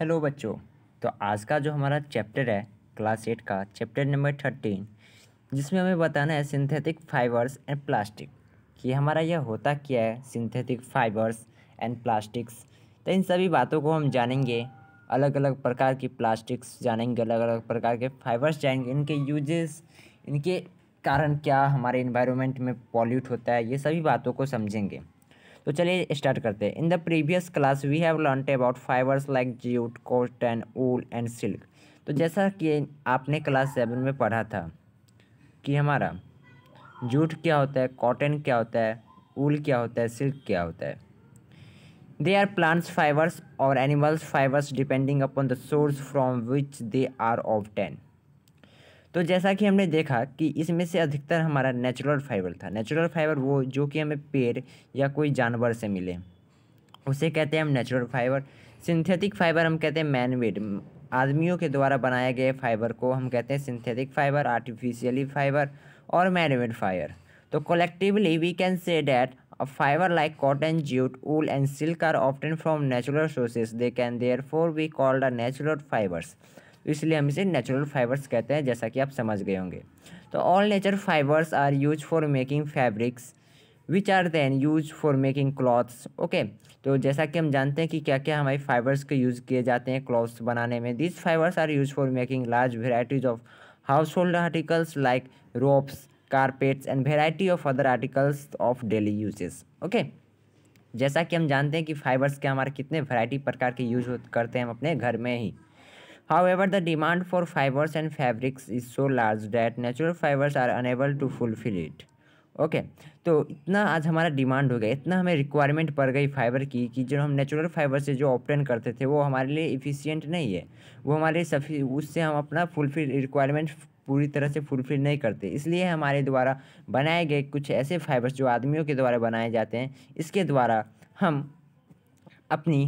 Hello बच्चों तो आज का जो हमारा चैप्टर है क्लास एट का चैप्टर नंबर थर्टीन जिसमें हमें बताना है सिंथेटिक फाइबर्स एंड प्लास्टिक कि हमारा यह होता क्या है सिंथेटिक फाइबर्स एंड प्लास्टिक्स तो इन सभी बातों को हम जानेंगे अलग अलग प्रकार की प्लास्टिक्स जानेंगे अलग अलग प्रकार के फाइबर्स जानेंगे इनके यूजेस इनके कारण क्या हमारे इन्वायरमेंट में पॉल्यूट होता है ये सभी बातों को समझेंगे तो चलिए स्टार्ट करते हैं in the previous class we have learn about fibres like jute cotton wool and silk तो जैसा कि आपने क्लास सेवन में पढ़ा था कि हमारा जूट क्या होता है कॉटन क्या होता है ऊल क्या होता है सिल्क क्या होता है दे आर प्लांट्स फाइबर्स और animals fibres depending upon the source from which they are obtained तो जैसा कि हमने देखा कि इसमें से अधिकतर हमारा नेचुरल फाइबर था नेचुरल फाइबर वो जो कि हमें पेड़ या कोई जानवर से मिले उसे कहते हैं हम नेचुरल फाइबर सिंथेटिक फाइबर हम कहते हैं मैनवेड आदमियों के द्वारा बनाए गए फाइबर को हम कहते हैं सिंथेटिक फाइबर आर्टिफिशियली फाइबर और मैनवेड फाइबर तो collectively we can say that like cotton like cotton, and silk are silk from natural sources they can therefore we called a natural fibres तो इसलिए हम इसे natural fibres कहते हैं जैसा कि आप समझ गए होंगे तो all nature fibres are use for making fabrics which are then use for making clothes okay तो जैसा कि हम जानते हैं कि क्या क्या हमारे फाइबर्स के यूज़ किए जाते हैं क्लॉथ्स बनाने में this fibres are use for making large varieties of household articles like ropes carpets and variety of other articles of daily uses okay जैसा कि हम जानते हैं कि फाइबर्स के हमारे कितने वैरायटी प्रकार के यूज करते हैं हम अपने घर में ही However, the demand for fibers and fabrics is so large that natural fibers are unable to fulfill it. Okay okay, तो इतना आज हमारा डिमांड हो गया इतना हमें रिक्वायरमेंट पड़ गई फाइबर की कि जो हम नेचुरल फाइबर से जो ऑप्टेन करते थे वो हमारे लिए इफ़िशियंट नहीं है वो हमारे लिए सफी उससे हम अपना फुलफिल रिक्वायरमेंट पूरी तरह से फुलफिल नहीं करते इसलिए हमारे द्वारा बनाए गए कुछ ऐसे फाइबर्स जो आदमियों के द्वारा बनाए जाते हैं इसके द्वारा हम अपनी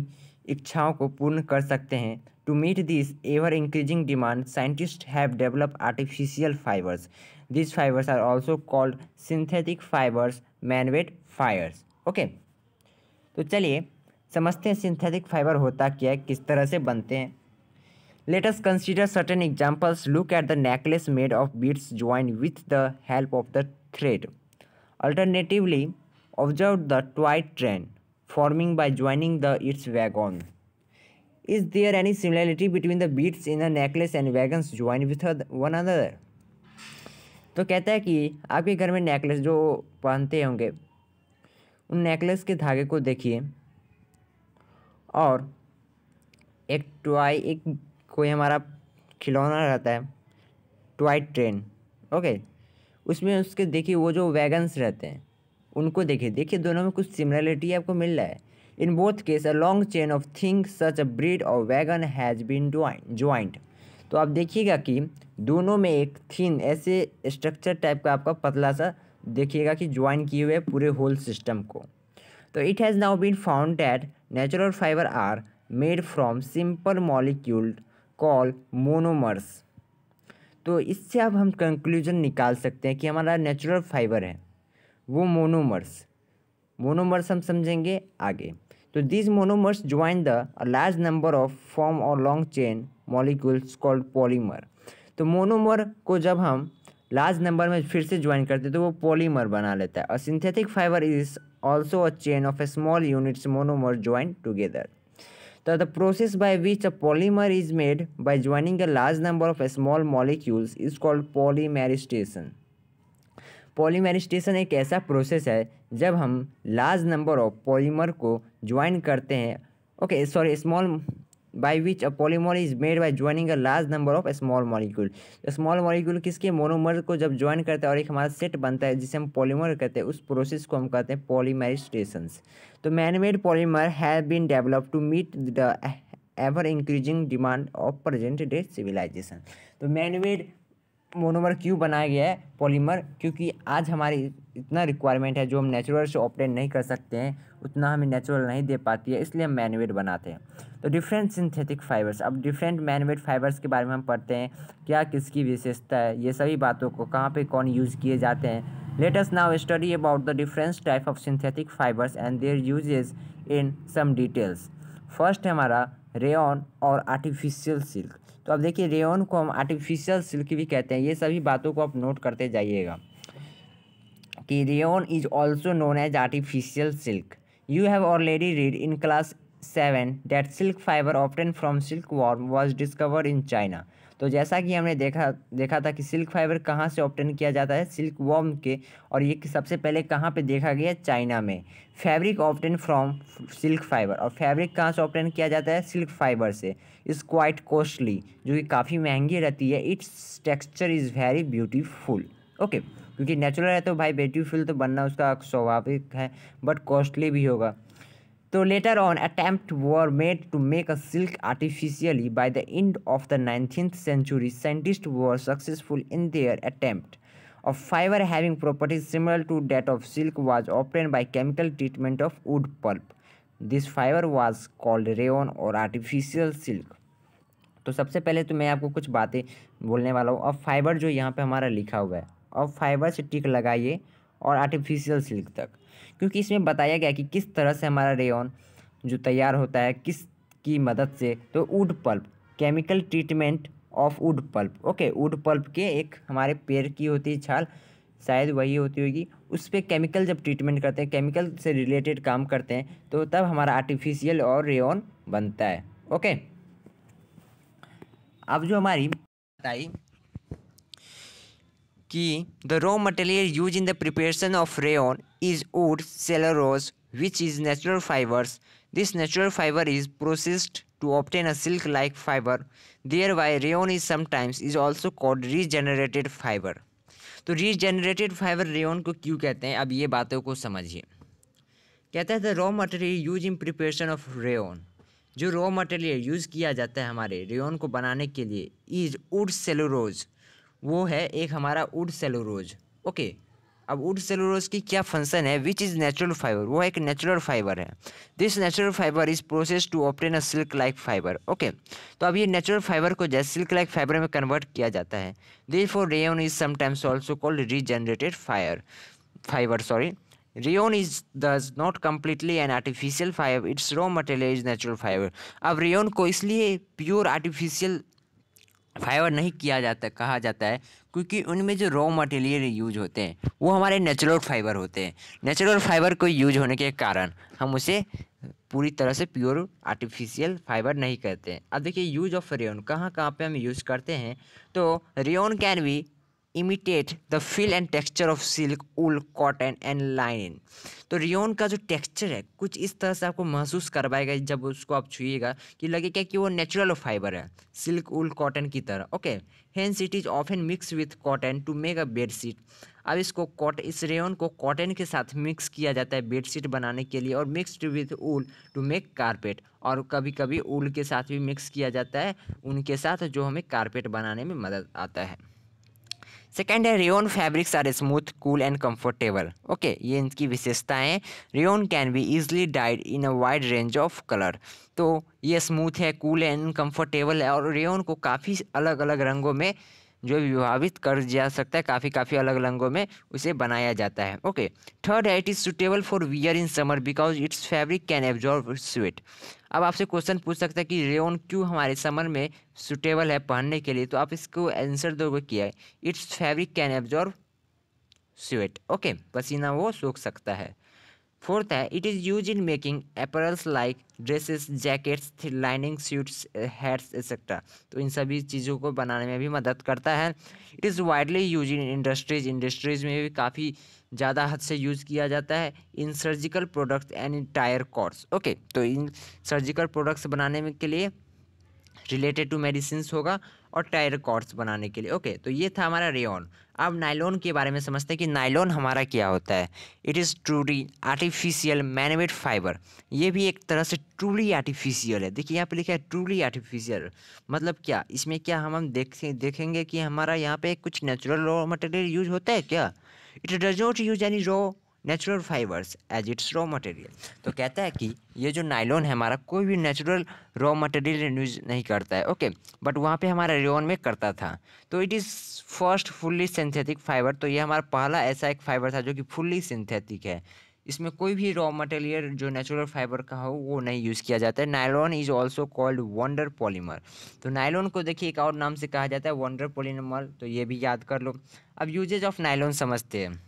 इच्छाओं को पूर्ण कर सकते हैं To meet this ever increasing demand, scientists have developed artificial fibers. These fibers are also called synthetic fibers, man-made fibers. Okay. तो चलिए समझते हैं सिंथेटिक फाइबर होता क्या है किस तरह से बनते हैं let us consider certain examples look at the necklace made of beads joined with the help of the thread alternatively observe the toy train forming by joining the its wagon Is there any similarity between the beads in a necklace and wagons joined with one another? तो कहता है कि आपके घर में necklace जो पहनते होंगे उन नेकलेस के धागे को देखिए और एक टॉय एक कोई हमारा खिलौना रहता है टॉय ट्रेन ओके उसमें उसके देखिए वो जो वैगन्स रहते हैं उनको देखिए देखिए दोनों में कुछ सिमिलरिटी आपको मिल रहा है In both case a long chain of things such a breed or wagon has been joined. तो आप देखिएगा कि दोनों में एक थीन ऐसे स्ट्रक्चर टाइप का आपका पतला सा देखिएगा कि ज्वाइन किए हुए पूरे होल सिस्टम को तो it has now been found that natural fibre are made from simple molecule call monomers तो इससे अब हम कंक्लूजन निकाल सकते हैं कि हमारा नेचुरल फाइबर है वो मोनोमर्स मोनोमर्स हम समझेंगे आगे तो this monomers join the large number of form और long chain molecules called polymer तो मोनोमर को जब हम लार्ज नंबर में फिर से ज्वाइन करते हैं तो वो पॉलीमर बना लेता है और synthetic fibre is also a chain of a small units monomer join together तो the process by which a polymer is made by joining a large number of small molecules is called polymerisation polymerisation एक ऐसा process है जब हम large number of polymer को join करते हैं okay sorry small by which a polymer is made by joining a large number of small molecule small molecule किसके monomer को जब ज्वाइन करते हैं और एक हमारा सेट बनता है जिसे हम पॉलीमर कहते हैं उस प्रोसेस को हम कहते हैं पॉलीमेरिस्टेशंस तो manmade polymer have been develop to meet the ever increasing demand of present day civilisation तो मैनमेड मोनोमर क्यों बनाया गया है पॉलीमर क्योंकि आज हमारी इतना रिक्वायरमेंट है जो हम नेचुरल से ऑपरेट नहीं कर सकते हैं उतना हमें नेचुरल नहीं दे पाती है इसलिए हम मैनमेड बनाते हैं तो डिफरेंट सिंथेटिक फाइबर्स अब डिफरेंट मैनमेड फाइबर्स के बारे में हम पढ़ते हैं क्या किसकी विशेषता है ये सभी बातों को कहाँ पर कौन यूज़ किए जाते हैं let us now study about the difference type of synthetic fibres and their uses in some details first है हमारा रेन और आर्टिफिशियल सिल्क तो आप देखिए रेयन को हम आर्टिफिशियल सिल्क भी कहते हैं ये सभी बातों को आप नोट करते जाइएगा कि rayon is also known as artificial silk you have already read in class seven that silk fibre obtained from silkworm was discover in China तो जैसा कि हमने देखा देखा था कि सिल्क फाइबर कहाँ से ऑप्टेन किया जाता है सिल्क वॉम के और ये सबसे पहले कहाँ पे देखा गया चाइना में fabric obtained from silk fibre और फैब्रिक कहाँ से ऑप्टेन किया जाता है सिल्क फाइबर से इज़ क्वाइट कॉस्टली जो कि काफ़ी महंगी रहती है it's texture is very beautiful okay क्योंकि नेचुरल है तो भाई ब्यूटीफुल तो बनना उसका स्वाभाविक है बट कॉस्टली भी होगा तो later on attempt were made to make a silk artificially by the end of the nineteenth century scientist were successful in their attempt a fibre having properties similar to that of silk was obtained by chemical treatment of wood pulp this fibre was called rayon और artificial silk तो सबसे पहले तो मैं आपको कुछ बातें बोलने वाला हूँ अब फाइबर जो यहाँ पर हमारा लिखा हुआ है अब फाइबर से टिक लगाइए और आर्टिफिशियल सिल्क तक क्योंकि इसमें बताया गया कि किस तरह से हमारा रेन जो तैयार होता है किस की मदद से तो wood pulp chemical treatment of wood pulp okay wood pulp के एक हमारे पेड़ की होती है छाल शायद वही होती होगी उस पर केमिकल जब ट्रीटमेंट करते हैं केमिकल से रिलेटेड काम करते हैं तो तब हमारा आर्टिफिशियल और रेन बनता है ओके अब जो हमारी बताई कि the raw material use in the preparation of rayon is wood cellulose which is natural fibres this natural fibre is processed to obtain a silk like fibre there thereby rayon is sometimes is also called regenerated fibre तो regenerated fibre rayon को क्यों कहते हैं अब ये बातों को समझिए कहते हैं the raw material use in preparation of rayon जो रॉ मटेरियल यूज़ किया जाता है हमारे रेन को बनाने के लिए इज वुड सेलोरोज वो है एक हमारा वुड सेलोरोज ओके अब वुड सेलोरोज की क्या फंक्शन है विच इज़ नेचुरल फाइबर वो एक नेचुरल फाइबर है this natural fibre is process to obtain a silk like fibre okay तो अब ये नेचुरल फाइबर को जैसे सिल्क लाइक फाइबर में कन्वर्ट किया जाता है this for rayon is sometimes also called regenerated fire fibre sorry rayon is does not completely an artificial fibre its raw material is natural fibre अब rayon को इसलिए pure artificial fibre नहीं किया जाता कहा जाता है क्योंकि उनमें जो रॉ मटेरियल यूज होते हैं वो हमारे नेचुरल फाइबर होते हैं नेचुरल फाइबर को यूज होने के कारण हम उसे पूरी तरह से प्योर आर्टिफिशियल फाइबर नहीं करते अब देखिए यूज ऑफ रेन कहाँ कहाँ पे हम यूज़ करते हैं तो rayon can be imitate the feel and texture of silk wool cotton and linen तो रियोन का जो टेक्सचर है कुछ इस तरह से आपको महसूस करवाएगा जब उसको आप छुइएगा कि लगेगा कि वो नेचुरल फाइबर है सिल्क उल कॉटन की तरह okay hence it is often mix with cotton to make a bed sheet अब इसको कॉट इस रेयन को कॉटन के साथ मिक्स किया जाता है बेडशीट बनाने के लिए और mixed with wool to make carpet और कभी कभी ऊल के साथ भी मिक्स किया जाता है उनके साथ जो हमें कारपेट बनाने में मदद आता है सेकेंड है rayon fabrics are smooth cool and comfortable okay ये इनकी विशेषताएं हैं rayon can be easily dyed in a wide range of colour तो ये स्मूथ है कूल एंड कम्फर्टेबल है और रेन को काफ़ी अलग अलग रंगों में जो विभावित कर जा सकता है काफ़ी काफ़ी अलग रंगों में उसे बनाया जाता है ओके थर्ड है it is suitable for wear in summer because its fabric can absorb sweat अब आपसे क्वेश्चन पूछ सकता है कि रेन क्यों हमारे समर में सुटेबल है पहनने के लिए तो आप इसको आंसर दोगे किया है its fabric can absorb sweat okay पसीना वो सूख सकता है फोर्थ है it is use in making apparels like dresses jackets lining suits heads etcetera तो इन सभी चीज़ों को बनाने में भी मदद करता है it is widely use in industries industries में भी काफ़ी ज़्यादा हद से यूज़ किया जाता है in surgical products and in tyre cords okay तो इन सर्जिकल प्रोडक्ट्स बनाने के लिए रिलेटेड टू मेडिसिन होगा और टायर कॉर्ड्स बनाने के लिए ओके तो ये था हमारा रेन अब नाइलॉन के बारे में समझते हैं कि नाइलॉन हमारा क्या होता है it is truly artificial manmade fibre ये भी एक तरह से ट्रूली आर्टिफिशियल है देखिए यहाँ पे लिखा है ट्रूली आर्टिफिशियल मतलब क्या इसमें क्या हम हम देख देखेंगे कि हमारा यहाँ पे कुछ नेचुरल रॉ मटेरियल यूज होता है क्या it does not use any raw natural fibres as its raw material तो कहता है कि ये जो नाइलॉन है हमारा कोई भी नेचुरल रॉ मटेरियल यूज नहीं करता है ओके बट वहाँ पे हमारा रेन में करता था तो it is first fully synthetic fibre तो ये हमारा पहला ऐसा एक फाइबर था जो कि फुल्ली सिंथेटिक है इसमें कोई भी रॉ मटेरियल जो नेचुरल फाइबर का हो वो नहीं यूज़ किया जाता है nylon is also called wonder polymer तो नायलॉन को देखिए एक और नाम से कहा जाता है वंडर पॉलीमर तो ये भी याद कर लो अब यूजेज ऑफ नायलॉन समझते हैं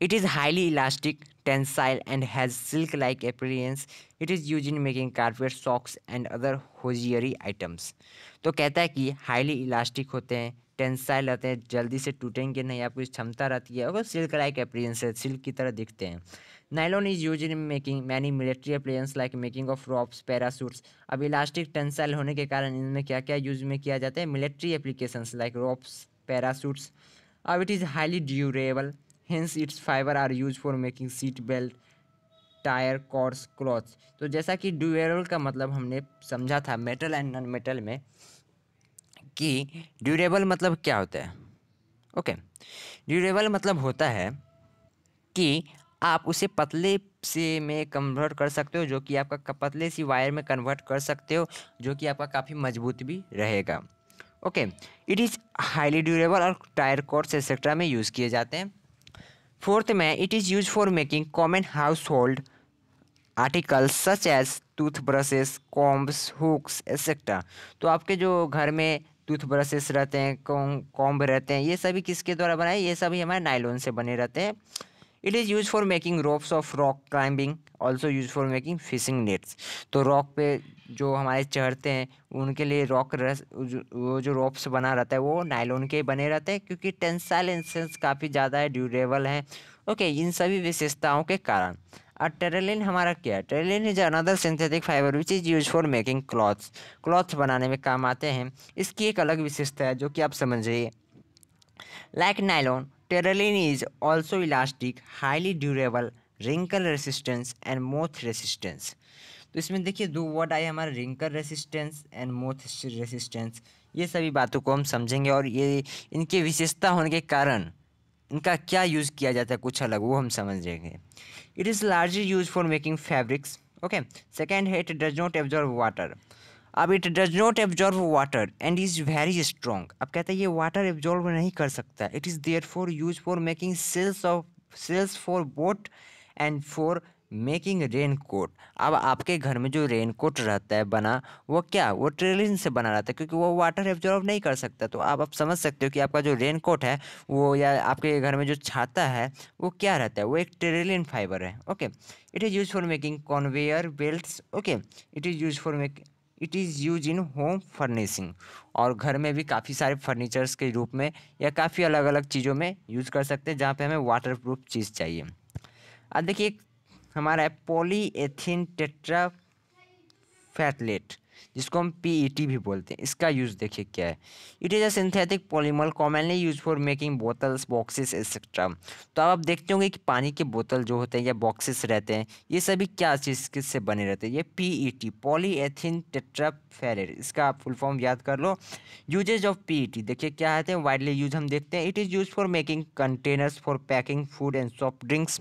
It is highly elastic, tensile and has silk-like appearance. It is used in making carpet, socks and other hosiery items. तो कहता है कि highly elastic होते हैं टेंसाइल रहते हैं जल्दी से टूटेंगे नहीं कुछ क्षमता रहती है और सिल्क लाइक अप्रियंस है सिल्क की तरह दिखते हैं nylon is use in making many military appliances like making of ropes parachutes अब इलास्टिक टेंसाइल होने के कारण इनमें क्या क्या यूज में किया जाता है military applications like ropes parachutes अब it is highly durable hence its fibre are use for making seat belt tyre cords clothes तो जैसा कि ड्यूरेबल का मतलब हमने समझा था मेटल एंड नॉन मेटल में कि ड्यूरेबल मतलब क्या होता है ओके ड्यूरेबल मतलब होता है कि आप उसे पतले से में कन्वर्ट कर सकते हो जो कि आपका पतले सी वायर में कन्वर्ट कर सकते हो जो कि आपका काफ़ी मजबूत भी रहेगा okay it is highly durable और टायर कोर्स एक्सेट्रा में यूज़ किए जाते हैं फोर्थ में it is use for making common household articles such as toothbrushes combs hooks etcetera तो आपके जो घर में टूथ ब्रशेस रहते हैं कॉम्ब रहते हैं ये सभी किसके द्वारा बनाए ये सभी हमारे नाइलोन से बने रहते हैं it is use for making ropes of rock climbing also use for making fishing nets तो रॉक पे जो हमारे चढ़ते हैं उनके लिए रॉक रस वो जो रोप्स बना रहता है वो नायलॉन के बने रहते हैं क्योंकि टेंसाइल इंसेंस काफ़ी ज़्यादा है ड्यूरेबल है ओके इन सभी विशेषताओं के कारण और टेरेलिन हमारा क्या है terylene is another synthetic fibre which is use for making clothes clothes बनाने में काम आते हैं इसकी एक अलग विशेषता है जो कि आप समझ रही है like nylon Perylene is also elastic, highly durable, wrinkle resistance and moth resistance. तो इसमें देखिए दो वर्ड आए हमारे wrinkle resistance and moth resistance ये सभी बातों को हम समझेंगे और ये इनके विशेषता होने के कारण इनका क्या यूज़ किया जाता है कुछ अलग वो हम समझेंगे it is largely use for making fabrics okay second है it does not absorb water अब it does not absorb water and is very strong अब कहते हैं ये वाटर एब्जॉर्व नहीं कर सकता it is therefore use for making sails of sails for boat and for making raincoat अब आपके घर में जो रेन कोट रहता है बना वो क्या वो ट्रेलिन से बना रहता है क्योंकि वो वाटर एब्जॉर्व नहीं कर सकता तो आप आप समझ सकते हो कि आपका जो रेन कोट है वो या आपके घर में जो छाता है वो क्या रहता है वो एक ट्रेलिन फाइबर है okay it is use for making conveyor belt okay it is use for making it is use in home furnishing और घर में भी काफ़ी सारे फर्नीचर्स के रूप में या काफ़ी अलग अलग चीज़ों में यूज़ कर सकते हैं जहाँ पे हमें वाटर प्रूफ चीज़ चाहिए अब देखिए हमारा है पोली एथिन टेट्रा फैटलेट जिसको हम पीईटी e भी बोलते हैं इसका यूज़ देखिए क्या है it is a synthetic polymer commonly use for making bottles boxes etcetera तो अब आप देखते होंगे कि पानी के बोतल जो होते हैं या बॉक्सेस रहते हैं ये सभी क्या चीज़ किससे बने रहते हैं ये पीईटी पॉलीएथिन टेट्राफेरेट इसका आप फुल फॉर्म याद कर लो यूजेज ऑफ पी देखिए क्या आते हैं वाइडली यूज हम देखते हैं it is use for making containers for packing food and soft drinks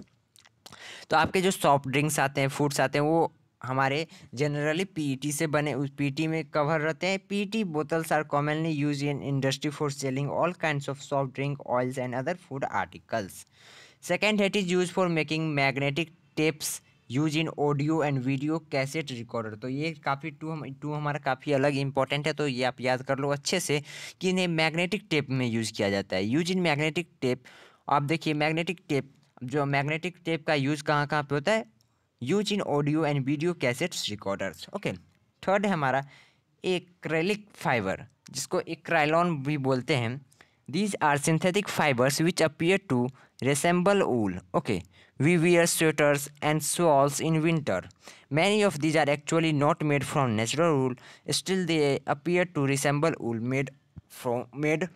तो आपके जो सॉफ्ट ड्रिंक्स आते हैं फूड्स आते हैं वो हमारे जनरली पीईटी e से बने उस पीईटी e में कवर रहते हैं PET bottles are commonly use in industry for selling all kind of soft drink oils and other food articles second PET is use for making magnetic tapes use in audio and video cassette recorder तो ये काफ़ी to हम to हमारा काफ़ी अलग important है तो ये आप याद कर लो अच्छे से कि इन्हें मैग्नेटिक टेप में यूज़ किया जाता है यूज इन मैग्नेटिक टेप आप देखिए मैग्नेटिक टेप जो मैग्नेटिक टेप का यूज़ कहाँ कहाँ पे होता है use in audio and video cassettes recorders okay third है हमारा एक्रेलिक फाइबर जिसको एक्राइलॉन भी बोलते हैं these are synthetic fibres which appear to resemble wool okay we wear sweaters and shawls in winter many of these are actually not made from natural wool still they appear to resemble wool made from made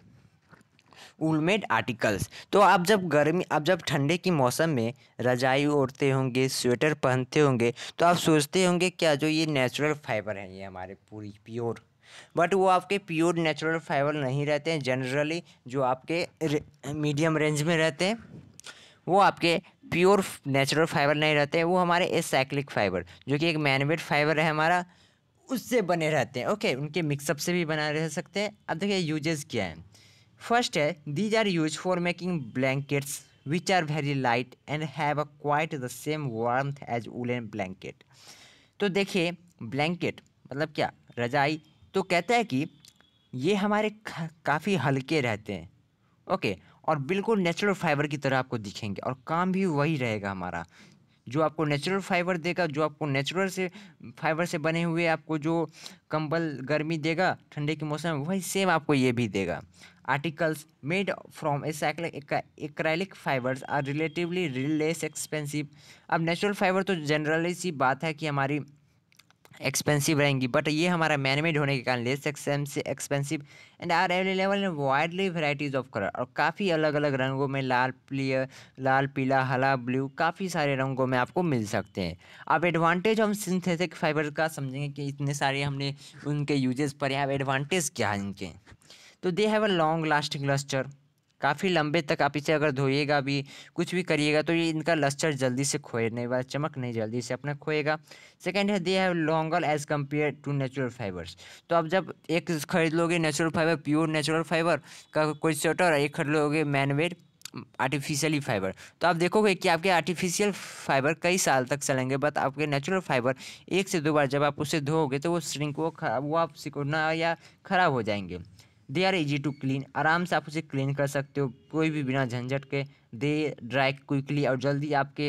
wool made articles तो आप जब गर्मी आप जब ठंडे की मौसम में रजाई ओढ़ते होंगे स्वेटर पहनते होंगे तो आप सोचते होंगे क्या जो ये नेचुरल फाइबर हैं ये हमारे पूरी प्योर बट वो आपके प्योर नेचुरल फाइबर नहीं रहते हैं जनरली जो आपके मीडियम रेंज में रहते हैं वो आपके प्योर नेचुरल फाइबर नहीं रहते हैं वो हमारे ए साइक्लिक फाइबर जो कि एक मैनमेड फाइबर है हमारा उससे बने रहते हैं ओके उनके मिक्सअप से भी बना रह सकते हैं अब देखिए यूजेस क्या है First, these are used for making blankets which are very light and have a quite the same warmth as woolen blanket. तो देखिए ब्लैंकेट मतलब क्या रजाई तो कहता है कि ये हमारे काफ़ी हल्के रहते हैं ओके और बिल्कुल नेचुरल फाइबर की तरह आपको दिखेंगे और काम भी वही रहेगा हमारा जो आपको नेचुरल फाइबर देगा जो आपको नेचुरल से फाइबर से बने हुए आपको जो कंबल गर्मी देगा ठंडे के मौसम में वही सेम आपको ये भी देगा Articles made from acrylic fibers are relatively less expensive. अब नेचुरल फाइबर तो जनरली सी बात है कि हमारी एक्सपेंसिव रहेंगी बट ये हमारा मैनमेड होने के कारण less expensive and are available in widely varieties of colour और काफ़ी अलग अलग रंगों में लाल प्लियर लाल पीला हला ब्लू काफ़ी सारे रंगों में आपको मिल सकते हैं अब एडवांटेज हम सिंथेटिक फाइबर का समझेंगे कि इतने सारे हमने उनके यूजेस पर अब एडवांटेज क्या है इनके तो they have a long lasting lustre काफ़ी लंबे तक आप इसे अगर धोइएगा भी कुछ भी करिएगा तो ये इनका लस्चर जल्दी से नहीं वाला चमक नहीं जल्दी से अपना खोएगा सेकेंड है they have longer age compare to natural fibres तो आप जब एक खरीद लोगे natural fibre pure natural fibre का कोई स्वेटर एक खरीद लोगे मैनवेड आर्टिफिशियली फाइबर तो आप देखोगे कि आपके आर्टिफिशियल फाइबर कई साल तक चलेंगे बट आपके नेचुरल फाइबर एक से दो बार जब आप उसे धोओगे तो वो श्रिंक वो खराब वो आप सिकुड़ना या ख़राब हो जाएंगे they are easy to clean आराम से आप उसे क्लीन कर सकते हो कोई भी बिना झंझट के दे ड्राई क्विकली और जल्दी आपके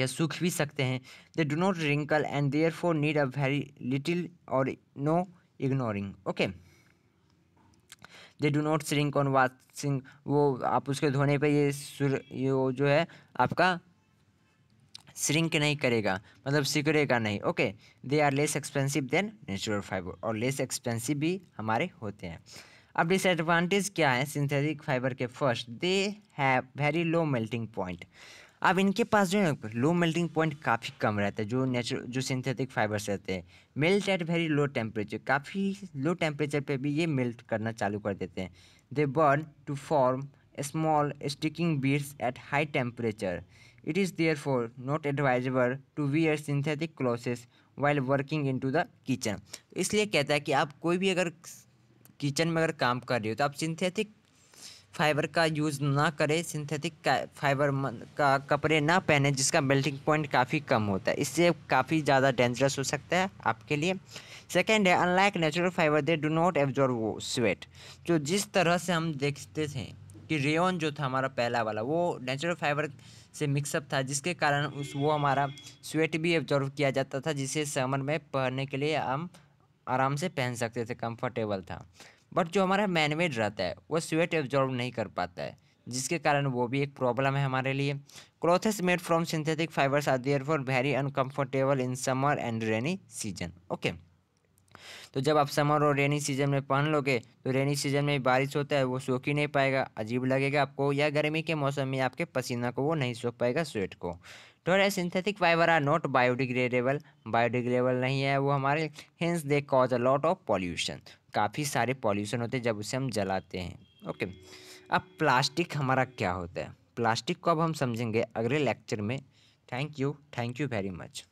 या सूख भी सकते हैं they do not wrinkle and therefore need a very little और no ironing okay they do not shrink on washing वो आप उसके धोने पर ये सुर ये जो है आपका श्रिंक नहीं करेगा मतलब सिकुड़ेगा नहीं okay they are less expensive than natural fibre और लेस एक्सपेंसिव भी हमारे होते हैं अब डिसएडवांटेज क्या है सिंथेटिक फाइबर के first they have very low melting point अब इनके पास जो है लो मेल्टिंग पॉइंट काफ़ी कम रहता है जो नेचुर जो सिंथेटिक फाइबर्स रहते हैं melt at very low temperature काफ़ी लो टेम्परेचर पे भी ये मेल्ट करना चालू कर देते हैं they burn to form small sticking beads at high temperature It is therefore not advisable to wear synthetic clothes while working into the kitchen. इसलिए कहता है कि आप कोई भी अगर किचन में अगर काम कर रहे हो तो आप सिंथेटिक फाइबर का यूज़ ना करें सिंथेटिक फाइबर का कपड़े ना पहने जिसका मेल्टिंग पॉइंट काफ़ी कम होता है इससे काफ़ी ज़्यादा डेंजरस हो सकता है आपके लिए सेकेंड है unlike natural fibre they do not absorb sweat जो जिस तरह से हम देखते थे कि रेयन जो था हमारा पहला वाला वो नेचुरल फाइबर से मिक्सअप था जिसके कारण उस वो हमारा स्वेट भी ऑब्जॉर्व किया जाता था जिसे समर में पहनने के लिए हम आराम से पहन सकते थे कंफर्टेबल था बट जो हमारा मैनमेड रहता है वो स्वेट ऑब्जॉर्व नहीं कर पाता है जिसके कारण वो भी एक प्रॉब्लम है हमारे लिए clothes made from synthetic fibres are therefore very uncomfortable in summer and rainy season okay तो जब आप समर और रेनी सीजन में पहन लोगे तो रेनी सीजन में बारिश होता है वो सूख ही नहीं पाएगा अजीब लगेगा आपको या गर्मी के मौसम में आपके पसीना को वो नहीं सूख पाएगा स्वेट को तो है synthetic fibre are not biodegradable biodegradable नहीं है वो हमारे hence they cause a lot of pollution काफ़ी सारे पॉल्यूशन होते हैं जब उसे हम जलाते हैं ओके अब प्लास्टिक हमारा क्या होता है प्लास्टिक को अब हम समझेंगे अगले लेक्चर में thank you thank you very much